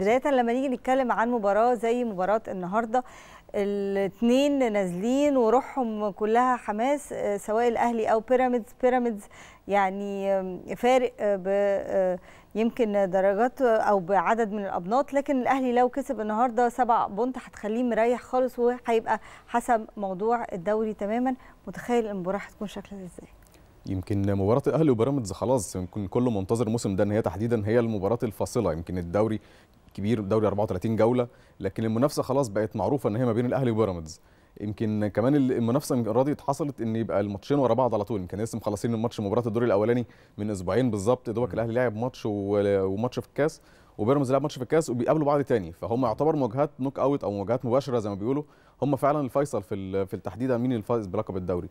بداية لما نيجي نتكلم عن مباراة زي مباراة النهاردة الاثنين نازلين وروحهم كلها حماس آه، سواء الأهلي أو بيراميدز بيراميدز يعني فارق آه، ب آه، يمكن درجات أو بعدد من الأبناط لكن الأهلي لو كسب النهاردة سبع بونت هتخليه مريح خالص وهيبقى حسب موضوع الدوري تماما متخيل المباراة هتكون شكلها إزاي؟ يمكن مباراه الاهلي وبيراميدز خلاص يمكن كله منتظر الموسم ده ان هي تحديدا هي المباراه الفاصله يمكن الدوري كبير دوري 34 جوله لكن المنافسه خلاص بقت معروفه ان هي ما بين الاهلي وبيراميدز يمكن كمان المنافسه المره دي اتحصلت ان يبقى الماتشين ورا بعض على طول يمكن لسه مخلصين الماتش مباراه الدور الاولاني من اسبوعين بالظبط دوبك الاهلي لعب ماتش وماتش في الكاس وبيراميدز لعب ماتش في الكاس وبيقابلوا بعض تاني فهم يعتبر مواجهات نوك اوت او مواجهات مباشره زي ما بيقولوا هم فعلا الفيصل في في التحديد مين اللي فايز بلقب الدوري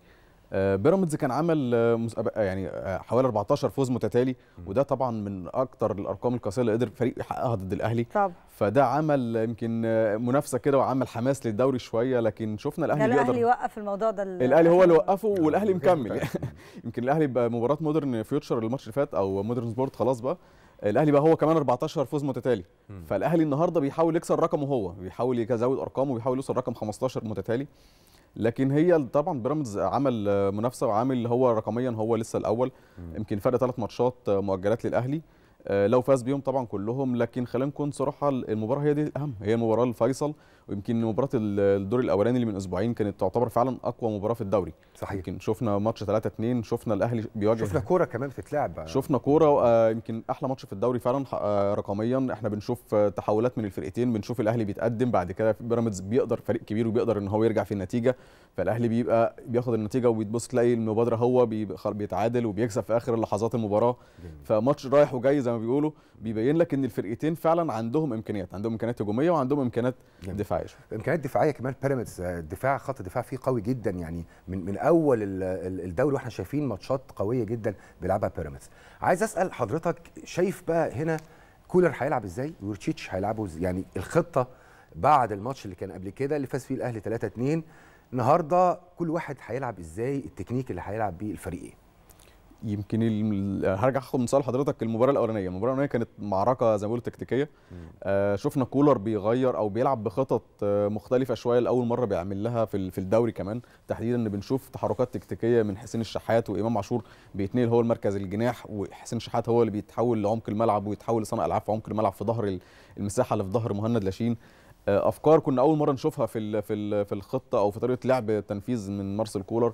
آه، بيراميدز كان عمل آه، آه، يعني حوالي 14 فوز متتالي وده طبعا من اكتر الارقام القاسيه اللي قدر فريق يحققها ضد الاهلي طبعا. فده عمل يمكن منافسه كده وعمل حماس للدوري شويه لكن شفنا الاهلي بيقدر الاهلي وقف الموضوع ده الاهلي هو اللي وقفه والاهلي مكمل يمكن الاهلي بمباراه مودرن فيوتشر الماتش اللي فات او مودرن سبورت خلاص بقى الاهلي بقى هو كمان 14 فوز متتالي فالاهلي النهارده بيحاول يكسر رقمه هو بيحاول يزود ارقامه بيحاول يوصل رقم 15 متتالي لكن هي طبعا بيراميدز عمل منافسه وعامل هو رقميا هو لسه الاول يمكن فرق ثلاث ماتشات مؤجلات للاهلي آه، لو فاز بيهم طبعا كلهم لكن خلينا نكون صراحه المباراه هي دي الاهم هي مباراه الفيصل ويمكن مباراه الدور الاولاني اللي من اسبوعين كانت تعتبر فعلا اقوى مباراه في الدوري صحيح يمكن شفنا ماتش 3 2 شفنا الاهلي بيواجه شفنا كوره كمان بتتلعب شفنا كوره آه، يمكن احلى ماتش في الدوري فعلا آه، رقميا احنا بنشوف تحولات من الفرقتين بنشوف الاهلي بيتقدم بعد كده بيراميدز بيقدر فريق كبير وبيقدر ان هو يرجع في النتيجه فالاهلي بيبقى بياخد النتيجه وبيتبص تلاقي المبادره هو بيتعادل وبيكسب في اخر لحظات المباراه فماتش رايح وجاي زي ما بيقولوا بيبين لك ان الفرقتين فعلا عندهم امكانيات عندهم امكانيات هجوميه وعندهم امكانيات دفاعيه امكانيات دفاعيه كمان بيراميدز آه، الدفاع خط الدفاع فيه قوي جدا يعني من من اول الدوري واحنا شايفين ماتشات قويه جدا بيلعبها بيراميدز عايز اسال حضرتك شايف بقى هنا كولر هيلعب ازاي ورتشيتش هيلعبوا يعني الخطه بعد الماتش اللي كان قبل كده اللي فاز فيه الاهلي 3 2 النهارده كل واحد هيلعب ازاي التكنيك اللي هيلعب بيه الفريقين إيه؟ يمكن هرجع اخد سؤال حضرتك المباراه الاولانيه المباراه الاولانيه كانت معركه زي ما بيقولوا تكتيكيه آه شفنا كولر بيغير او بيلعب بخطط آه مختلفه شويه لاول مره بيعمل لها في في الدوري كمان تحديدا ان بنشوف تحركات تكتيكيه من حسين الشحات وامام عاشور بيتنقل هو المركز الجناح وحسين الشحات هو اللي بيتحول لعمق الملعب ويتحول لصانع العاب في عمق الملعب في ظهر المساحه اللي في ظهر مهند لاشين آه افكار كنا اول مره نشوفها في في في الخطه او في طريقه لعب تنفيذ من مارسيل كولر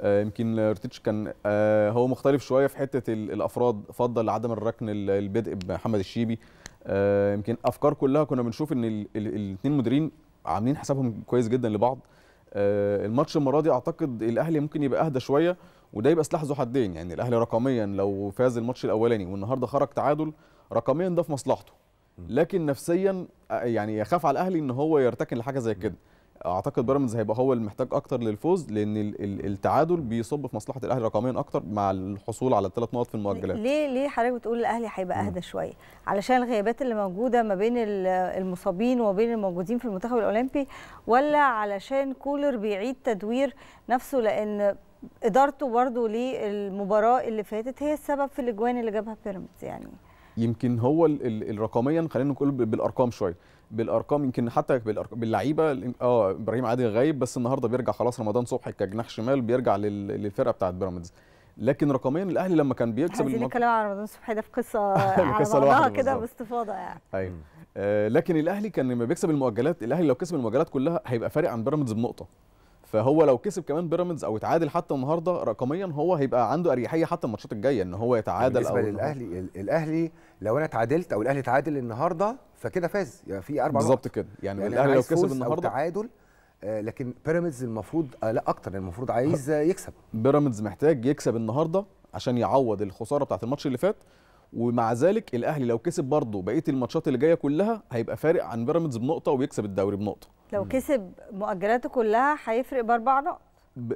آه، يمكن ارتيتش كان آه، هو مختلف شويه في حته الافراد فضل عدم الركن البدء بمحمد الشيبي آه، يمكن افكار كلها كنا بنشوف ان الاثنين مديرين عاملين حسابهم كويس جدا لبعض الماتش المره دي اعتقد الاهلي ممكن يبقى اهدى شويه وده يبقى سلاح ذو حدين يعني الاهلي رقميا لو فاز الماتش الاولاني والنهارده خرج تعادل رقميا ده في مصلحته لكن نفسيا يعني يخاف على الاهلي ان هو يرتكن لحاجه زي كده اعتقد بيراميدز هيبقى هو المحتاج اكتر للفوز لان التعادل بيصب في مصلحه الاهلي رقميا اكتر مع الحصول على الثلاث نقط في المؤجلات ليه ليه حضرتك بتقول الاهلي هيبقى اهدى شويه علشان الغيابات اللي موجوده ما بين المصابين وما بين الموجودين في المنتخب الاولمبي ولا علشان كولر بيعيد تدوير نفسه لان ادارته برضه للمباراه اللي فاتت هي السبب في الاجوان اللي جابها بيراميدز يعني يمكن هو ال ال الرقميا خلينا نقول بالارقام شويه بالارقام يمكن حتى باللعيبه اه ابراهيم عادل غايب بس النهارده بيرجع خلاص رمضان صبحي كجناح شمال بيرجع للفرقه بتاعت بيراميدز لكن رقميا الاهلي لما كان بيكسب عايزين نتكلم على رمضان صبحي ده في قصه على بعضها كده باستفاضه يعني ايوه آه لكن الاهلي كان لما بيكسب المؤجلات الاهلي لو كسب المؤجلات كلها هيبقى فارق عن بيراميدز بنقطه فهو لو كسب كمان بيراميدز او اتعادل حتى النهارده رقميا هو هيبقى عنده اريحيه حتى الماتشات الجايه ان هو يتعادل بالنسبه أو للاهلي الاهلي لو انا اتعادلت او الاهلي اتعادل النهارده فكده فاز يعني في اربع بالظبط كده يعني, يعني الاهلي لو كسب النهارده تعادل آه، لكن بيراميدز المفروض آه، لا اكتر يعني المفروض عايز يكسب بيراميدز محتاج يكسب النهارده عشان يعوض الخساره بتاعه الماتش اللي فات ومع ذلك الاهلي لو كسب برضه بقيه الماتشات اللي جايه كلها هيبقى فارق عن بيراميدز بنقطه وبيكسب الدوري بنقطه لو كسب مؤجلاته كلها هيفرق باربع نقط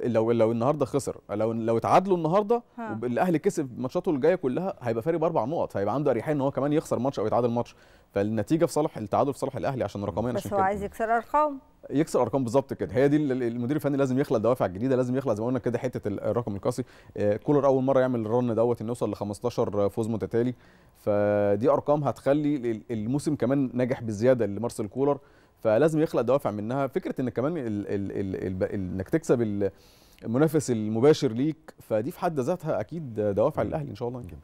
لو لو النهارده خسر لو لو اتعادلوا النهارده والاهلي كسب ماتشاته الجايه كلها هيبقى فارق باربع نقط هيبقى عنده اريحيه ان هو كمان يخسر ماتش او يتعادل ماتش فالنتيجه في صالح التعادل في صالح الاهلي عشان رقميا عشان بس هو عايز يكسر ارقام يكسر ارقام بالظبط كده هي دي المدير الفني لازم يخلق الدوافع الجديده لازم يخلق زي ما قلنا كده حته الرقم القاسي آه، كولر اول مره يعمل الرن دوت انه يوصل ل 15 فوز متتالي فدي ارقام هتخلي الموسم كمان ناجح بزياده لمارسيل كولر فلازم يخلق دوافع منها فكره ان كمان الـ الـ الـ الـ انك تكسب المنافس المباشر ليك فدي في حد ذاتها اكيد دوافع للاهلي ان شاء الله جميل.